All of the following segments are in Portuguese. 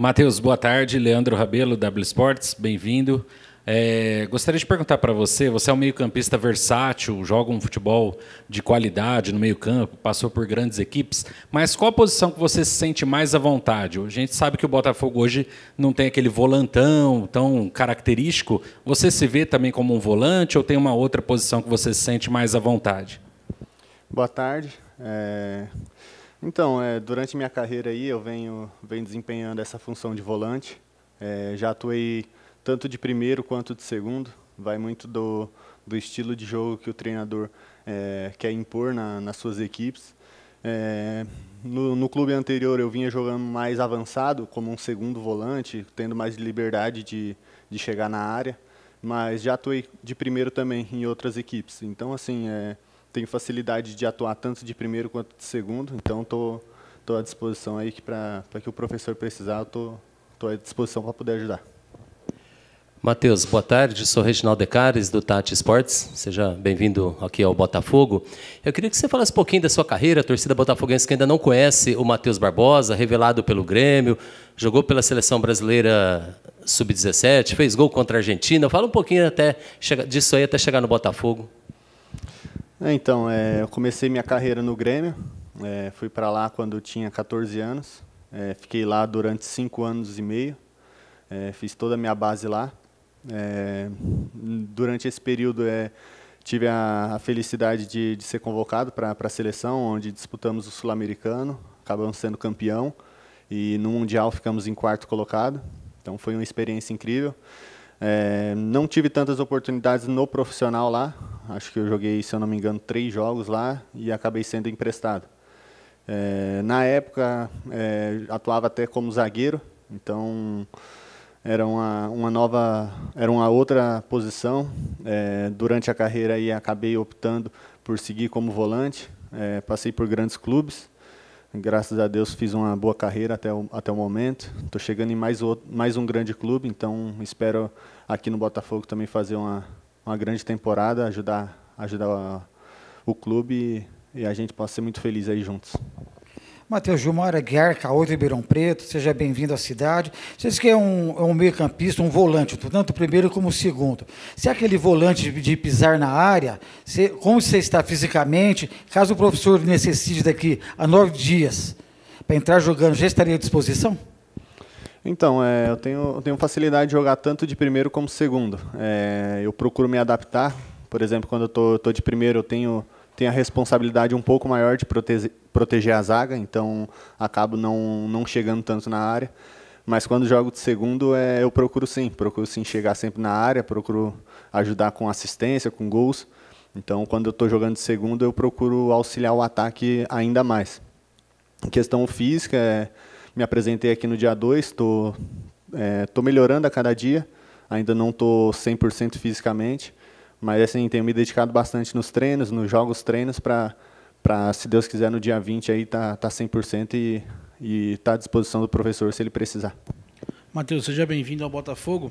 Matheus, boa tarde. Leandro Rabelo, W Sports, bem-vindo. É, gostaria de perguntar para você: você é um meio-campista versátil, joga um futebol de qualidade no meio-campo, passou por grandes equipes, mas qual a posição que você se sente mais à vontade? A gente sabe que o Botafogo hoje não tem aquele volantão tão característico. Você se vê também como um volante ou tem uma outra posição que você se sente mais à vontade? Boa tarde. É... Então, é, durante minha carreira aí, eu venho, venho desempenhando essa função de volante. É, já atuei tanto de primeiro quanto de segundo. Vai muito do, do estilo de jogo que o treinador é, quer impor na, nas suas equipes. É, no, no, clube anterior eu vinha jogando mais avançado, como um segundo volante, tendo mais liberdade de, de chegar na área, mas já atuei de primeiro também em outras equipes. Então, assim, é, tenho facilidade de atuar tanto de primeiro quanto de segundo, então estou tô, tô à disposição aí que para que o professor precisar, estou tô, tô à disposição para poder ajudar. Matheus, boa tarde. Sou Reginaldo Decares, do Tati Esportes. Seja bem-vindo aqui ao Botafogo. Eu queria que você falasse um pouquinho da sua carreira, a torcida botafoguense que ainda não conhece o Matheus Barbosa, revelado pelo Grêmio, jogou pela Seleção Brasileira Sub-17, fez gol contra a Argentina. Fala um pouquinho até disso aí até chegar no Botafogo. É, então, é, eu comecei minha carreira no Grêmio. É, fui para lá quando eu tinha 14 anos. É, fiquei lá durante cinco anos e meio. É, fiz toda a minha base lá. durante esse período, tive a, a felicidade de, de, ser convocado para a seleção, onde disputamos o Sul-Americano, acabamos sendo campeão e no Mundial ficamos em quarto colocado. Então foi uma experiência incrível. É, não tive tantas oportunidades no profissional lá. Acho que eu joguei, se eu não me engano, três jogos lá e acabei sendo emprestado. É, na época, é, atuava até como zagueiro, então era uma, uma nova, era uma outra posição. É, durante a carreira aí acabei optando por seguir como volante. É, passei por grandes clubes, Graças a Deus fiz uma boa carreira até o, até o momento. Estou chegando em mais, outro, mais um grande clube, então espero aqui no Botafogo também fazer uma, uma grande temporada, ajudar, ajudar o, o clube e, e a gente possa ser muito feliz aí juntos. Matheus Gilmar Aguiar, Caô de Ribeirão Preto, seja bem-vindo à cidade. Você disse que é um, é um meio-campista, um volante, tanto o primeiro como o segundo. Se é aquele volante de pisar na área, como você está fisicamente, caso o professor necessite daqui a nove dias para entrar jogando, já estaria à disposição? Então, é, eu, tenho, eu tenho facilidade de jogar tanto de primeiro como segundo. É, eu procuro me adaptar. Por exemplo, quando eu estou de primeiro, eu tenho tem a responsabilidade um pouco maior de protege, proteger a zaga, então acabo não, não chegando tanto na área. Mas quando jogo de segundo, é, eu procuro sim, procuro sim chegar sempre na área, procuro ajudar com assistência, com gols. Então, quando eu estou jogando de segundo, eu procuro auxiliar o ataque ainda mais. Em questão física, é, me apresentei aqui no dia 2, estou é, melhorando a cada dia, ainda não estou 100% fisicamente, mas assim, tenho me dedicado bastante nos treinos, nos jogos treinos, para, se Deus quiser, no dia 20 aí tá, tá 100% e e tá à disposição do professor se ele precisar. Matheus, seja bem-vindo ao Botafogo.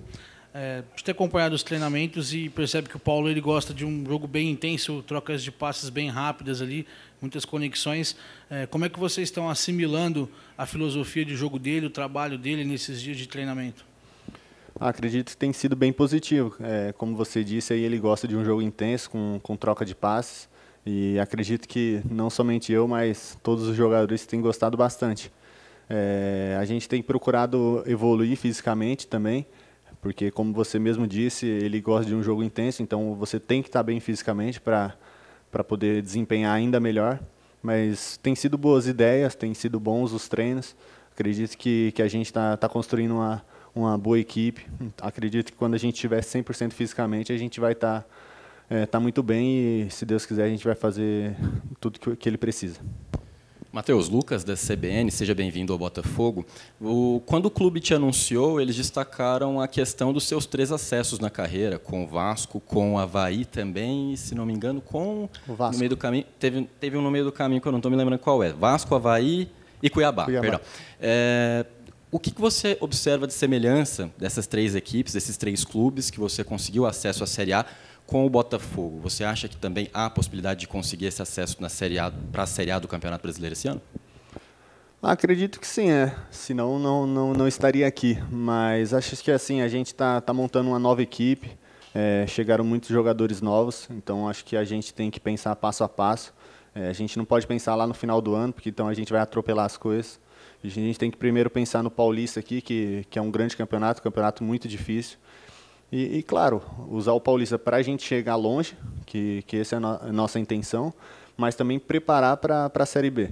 É, você tem acompanhado os treinamentos e percebe que o Paulo ele gosta de um jogo bem intenso, trocas de passes bem rápidas ali, muitas conexões. É, como é que vocês estão assimilando a filosofia de jogo dele, o trabalho dele nesses dias de treinamento? Acredito que tem sido bem positivo. É, como você disse, aí ele gosta de um jogo intenso, com, com troca de passes. E acredito que não somente eu, mas todos os jogadores têm gostado bastante. É, a gente tem procurado evoluir fisicamente também, porque, como você mesmo disse, ele gosta de um jogo intenso, então você tem que estar tá bem fisicamente para poder desempenhar ainda melhor. Mas tem sido boas ideias, tem sido bons os treinos. Acredito que, que a gente está tá construindo uma, uma boa equipe. Acredito que quando a gente estiver 100% fisicamente, a gente vai estar tá, é, tá muito bem e, se Deus quiser, a gente vai fazer tudo que, que ele precisa. Matheus Lucas, da CBN, seja bem-vindo ao Botafogo. O, quando o clube te anunciou, eles destacaram a questão dos seus três acessos na carreira, com o Vasco, com o Havaí também, e, se não me engano, com o Vasco. No meio do caminho, teve, teve um no meio do caminho que eu não estou me lembrando qual é. Vasco, Havaí e Cuiabá. Cuiabá. Perdão. É, o que, você observa de semelhança dessas três equipes, desses três clubes que você conseguiu acesso à Série A com o Botafogo? Você acha que também há a possibilidade de conseguir esse acesso na Série A para a Série A do Campeonato Brasileiro esse ano? Acredito que sim, é. Senão não, não, não estaria aqui. Mas acho que assim, a gente está tá montando uma nova equipe. É, chegaram muitos jogadores novos, então acho que a gente tem que pensar passo a passo. É, a gente não pode pensar lá no final do ano, porque então a gente vai atropelar as coisas. A gente tem que primeiro pensar no Paulista aqui, que, que é um grande campeonato, um campeonato muito difícil. E, e claro, usar o Paulista para a gente chegar longe, que, que essa é a, nossa intenção, mas também preparar para a Série B.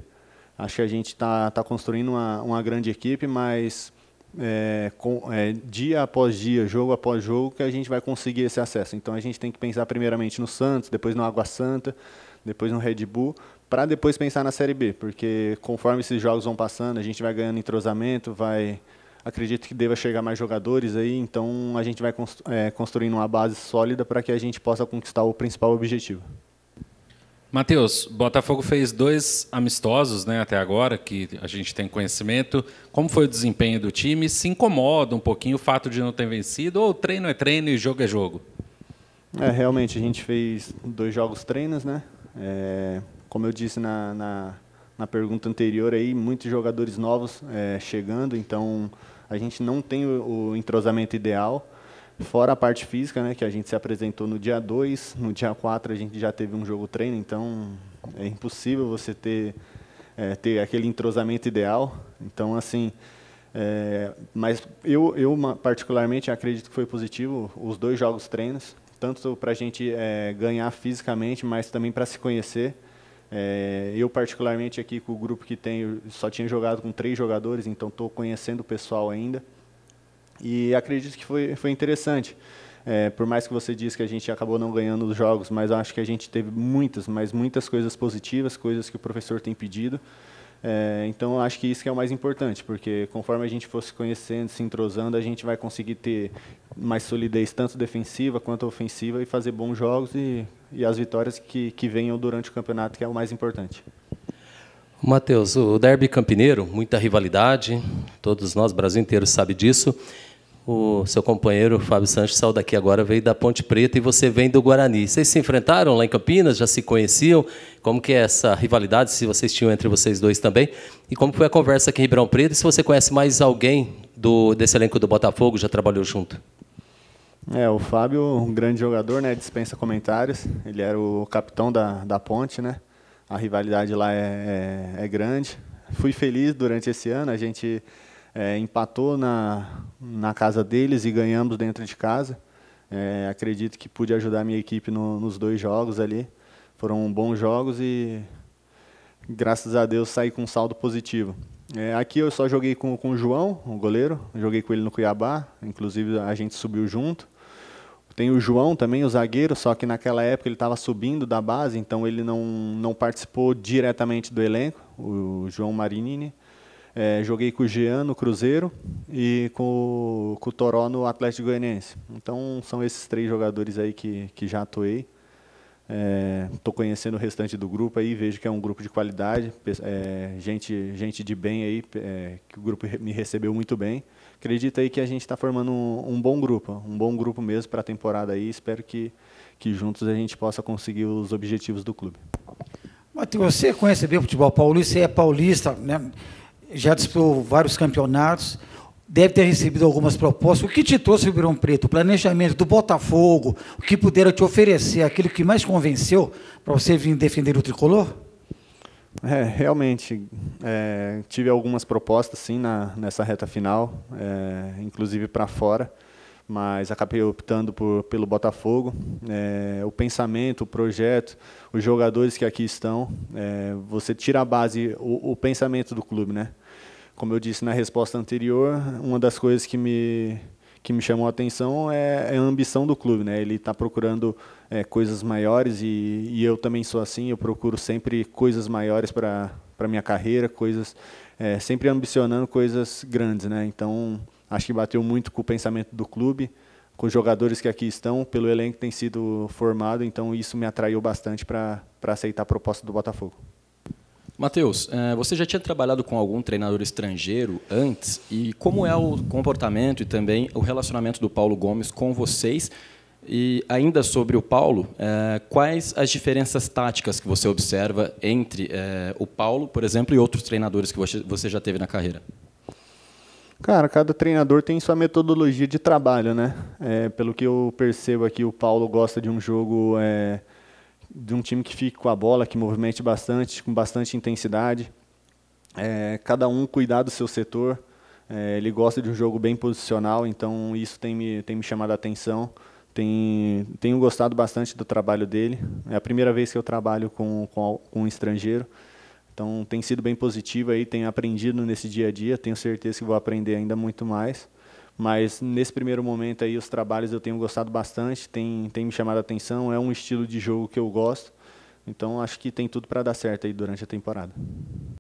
Acho que a gente está tá construindo uma, uma grande equipe, mas é, com, é, dia após dia, jogo após jogo, que a gente vai conseguir esse acesso. Então a gente tem que pensar primeiramente no Santos, depois no Água Santa, depois no Red Bull, para depois pensar na Série B, porque conforme esses jogos vão passando, a gente vai ganhando entrosamento, vai acredito que deva chegar mais jogadores aí, então a gente vai constru é, construindo uma base sólida para que a gente possa conquistar o principal objetivo. Matheus, Botafogo fez dois amistosos né, até agora, que a gente tem conhecimento. Como foi o desempenho do time? Se incomoda um pouquinho o fato de não ter vencido? Ou treino é treino e jogo é jogo? É, realmente, a gente fez dois jogos treinos, né? É, como eu disse na, na, na, pergunta anterior, aí, muitos jogadores novos é, chegando, então a gente não tem o, o, entrosamento ideal, fora a parte física, né, que a gente se apresentou no dia 2, no dia 4 a gente já teve um jogo treino, então é impossível você ter, é, ter aquele entrosamento ideal. Então, assim, é, mas eu, eu, particularmente acredito que foi positivo os dois jogos treinos, tanto para a gente é, ganhar fisicamente, mas também para se conhecer. É, eu, particularmente, aqui com o grupo que tenho, só tinha jogado com três jogadores, então estou conhecendo o pessoal ainda. E acredito que foi, foi interessante. É, por mais que você disse que a gente acabou não ganhando os jogos, mas acho que a gente teve muitas, mas muitas coisas positivas, coisas que o professor tem pedido. É, então, acho que isso que é o mais importante, porque conforme a gente fosse conhecendo, se entrosando, a gente vai conseguir ter mais solidez, tanto defensiva quanto ofensiva, e fazer bons jogos e, e as vitórias que, que venham durante o campeonato, que é o mais importante. Matheus, o Derby Campineiro, muita rivalidade, todos nós, Brasil inteiro sabe disso o seu companheiro Fábio Sanches saiu daqui agora, veio da Ponte Preta e você vem do Guarani. Vocês se enfrentaram lá em Campinas, já se conheciam? Como que é essa rivalidade, se vocês tinham entre vocês dois também? E como foi a conversa aqui em Ribeirão Preto? E se você conhece mais alguém do, desse elenco do Botafogo, já trabalhou junto? É, o Fábio, um grande jogador, né? Dispensa comentários. Ele era o capitão da, da ponte, né? A rivalidade lá é, é, é grande. Fui feliz durante esse ano, a gente é, empatou na, na casa deles e ganhamos dentro de casa. É, acredito que pude ajudar a minha equipe no, nos dois jogos ali. Foram bons jogos e, graças a Deus, saí com um saldo positivo. É, aqui eu só joguei com, com o João, o goleiro. Joguei com ele no Cuiabá, inclusive a gente subiu junto. Tem o João também, o zagueiro, só que naquela época ele estava subindo da base, então ele não, não participou diretamente do elenco, o João Marinini. É, joguei com o Jean no Cruzeiro e com o, com o Toró no Atlético Goianiense. Então são esses três jogadores aí que, que já atuei. Estou é, conhecendo o restante do grupo aí, vejo que é um grupo de qualidade, é, gente, gente de bem aí, é, que o grupo me recebeu muito bem. Acredito aí que a gente está formando um, um, bom grupo, um bom grupo mesmo para a temporada aí. Espero que, que juntos a gente possa conseguir os objetivos do clube. Mas você conhece bem o futebol paulista, você é paulista, né? já disputou vários campeonatos, deve ter recebido algumas propostas. O que te trouxe, Ribeirão Preto? O planejamento do Botafogo, o que puderam te oferecer, aquilo que mais convenceu para você vir defender o tricolor? É, realmente, é, tive algumas propostas, sim, na, nessa reta final, é, inclusive para fora mas acabei optando por, pelo Botafogo. É, o pensamento, o projeto, os jogadores que aqui estão, é, você tira a base, o, o, pensamento do clube, né? Como eu disse na resposta anterior, uma das coisas que me que me chamou a atenção é, é a ambição do clube, né? Ele está procurando é, coisas maiores e, e eu também sou assim. Eu procuro sempre coisas maiores para para minha carreira, coisas é, sempre ambicionando coisas grandes, né? Então Acho que bateu muito com o pensamento do clube, com os jogadores que aqui estão, pelo elenco que tem sido formado, então isso me atraiu bastante para aceitar a proposta do Botafogo. Matheus, é, você já tinha trabalhado com algum treinador estrangeiro antes? E como é o comportamento e também o relacionamento do Paulo Gomes com vocês? E ainda sobre o Paulo, é, quais as diferenças táticas que você observa entre é, o Paulo, por exemplo, e outros treinadores que você já teve na carreira? Cara, cada treinador tem sua metodologia de trabalho, né? É, pelo que eu percebo aqui, o Paulo gosta de um jogo é, de um time que fique com a bola, que movimente bastante, com bastante intensidade. É, cada um cuidar do seu setor. É, ele gosta de um jogo bem posicional, então isso tem me, tem me chamado a atenção. Tem, tenho gostado bastante do trabalho dele. É a primeira vez que eu trabalho com, com, com um estrangeiro. Então tem sido bem positivo aí, tenho aprendido nesse dia a dia, tenho certeza que vou aprender ainda muito mais. Mas nesse primeiro momento aí os trabalhos eu tenho gostado bastante, tem, tem me chamado a atenção, é um estilo de jogo que eu gosto. Então acho que tem tudo para dar certo aí durante a temporada.